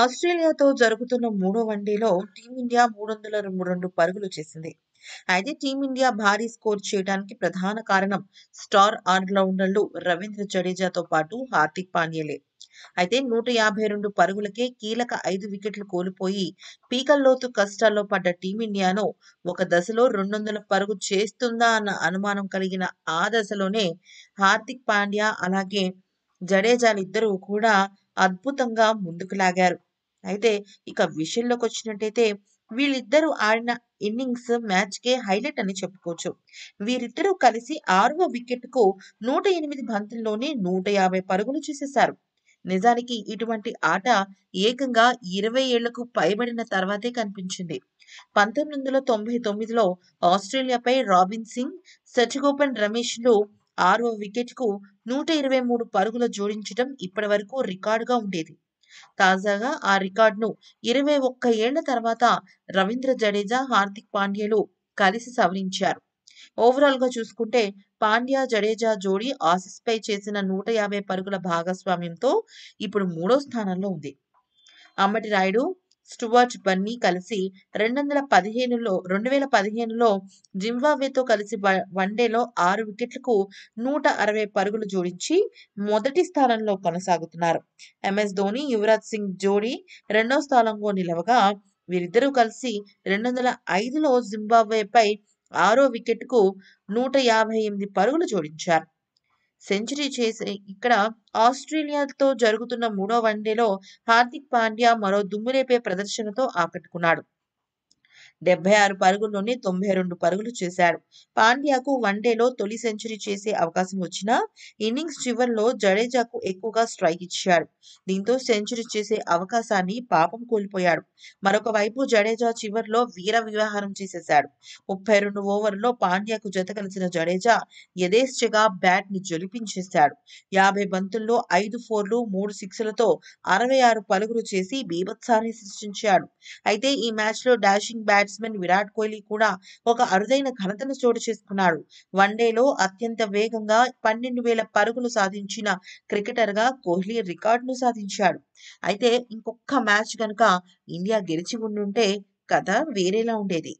ఆస్ట్రేలియాతో జరుగుతున్న మూడో వన్డేలో టీమిండియా మూడు వందల రెండు పరుగులు చేసింది అయితే టీమిండియా భారీ స్కోర్ చేయడానికి ప్రధాన కారణం స్టార్ ఆల్రౌండర్లు రవీంద్ర జడేజాతో పాటు హార్దిక్ పాండ్యలే అయితే నూట యాభై రెండు పరుగులకే కీలక ఐదు వికెట్లు కోల్పోయి పీకల్లోతు కష్టాల్లో పడ్డ టీమిండియాను ఒక దశలో రెండు వందల పరుగు చేస్తుందా అన్న అనుమానం కలిగిన ఆ దశలోనే హార్దిక్ పాండ్యా అలాగే జడేజాలిద్దరూ కూడా అద్భుతంగా ముందుకు లాగారు అయితే ఇక విషయంలోకి వచ్చినట్టయితే వీళ్ళిద్దరూ ఆడిన ఇన్నింగ్స్ కే హైలైట్ అని చెప్పుకోవచ్చు వీరిద్దరూ కలిసి ఆరవ వికెట్ కు నూట ఎనిమిది బంతుల్లోనే నూట యాభై పరుగులు చేసేశారు నిజానికి ఇటువంటి ఆట ఏకంగా ఇరవై ఏళ్లకు పైబడిన తర్వాతే కనిపించింది పంతొమ్మిది వందల తొంభై తొమ్మిదిలో ఆస్ట్రేలియాపై రాబిన్ సింగ్ సచిగోపన్ లు ఆరో వికెట్కు నూట ఇరవై మూడు పరుగులు జోడించడం ఇప్పటి వరకు రికార్డుగా ఉండేది తాజాగా ఆ రికార్డును ఇరవై ఒక్క ఏళ్ల తర్వాత రవీంద్ర జడేజా హార్దిక్ పాండ్యలు కలిసి సవరించారు ఓవరాల్ గా చూసుకుంటే పాండ్యా జడేజా జోడీ ఆసిస్పై చేసిన నూట యాభై పరుగుల భాగస్వామ్యంతో ఇప్పుడు మూడో స్థానంలో ఉంది అమ్మటి రాయుడు స్టువర్ట్ బన్నీ కలిసి రెండు వందల పదిహేనులో రెండు వేల పదిహేనులో జింబాబ్వేతో కలిసి వన్డేలో ఆరు వికెట్లకు నూట అరవై పరుగులు జోడించి మొదటి స్థానంలో కొనసాగుతున్నారు ఎంఎస్ ధోని యువరాజ్ సింగ్ జోడీ రెండో స్థానంలో నిలవగా వీరిద్దరూ కలిసి రెండు వందల ఐదులో జింబాబ్వేపై ఆరో వికెట్కు నూట యాభై ఎనిమిది పరుగులు జోడించారు సెంచరీ చేసి ఇక్కడ ఆస్ట్రేలియాతో జరుగుతున్న మూడో వన్డేలో హార్దిక్ పాండ్యా మరో దుమ్మురేపే ప్రదర్శనతో ఆకట్టుకున్నాడు డెబ్బై ఆరు పరుగుల్లోనే తొంభై రెండు పరుగులు చేశాడు పాండ్యాకు వన్డేలో తొలి సెంచరీ చేసే అవకాశం వచ్చిన ఇన్నింగ్స్ చివరిలో జడేజాకు ఎక్కువగా స్ట్రైక్ ఇచ్చాడు దీంతో సెంచరీ చేసే అవకాశాన్ని పాపం కోల్పోయాడు మరొక వైపు జడేజా చివరిలో వీర వివాహం చేసేశాడు ముప్పై రెండు లో పాండ్యాకు జత కలిసిన జడేజా యథేచ్ఛగా బ్యాట్ ను జొలిపించేశాడు యాభై బంతుల్లో ఐదు ఫోర్లు మూడు సిక్స్లతో అరవై ఆరు పలుగులు చేసి బీభత్సాన్ని సృష్టించాడు అయితే ఈ మ్యాచ్ లో డాషింగ్ బ్యాట్స్మెన్ విరాట్ కోహ్లీ కూడా ఒక అరుదైన ఘనతను చోటు చేసుకున్నాడు వన్డేలో అత్యంత వేగంగా పన్నెండు వేల పరుగులు సాధించిన క్రికెటర్ గా కోహ్లీ రికార్డును సాధించాడు అయితే ఇంకొక మ్యాచ్ కనుక ఇండియా గెలిచి ఉండుంటే కథ వేరేలా ఉండేది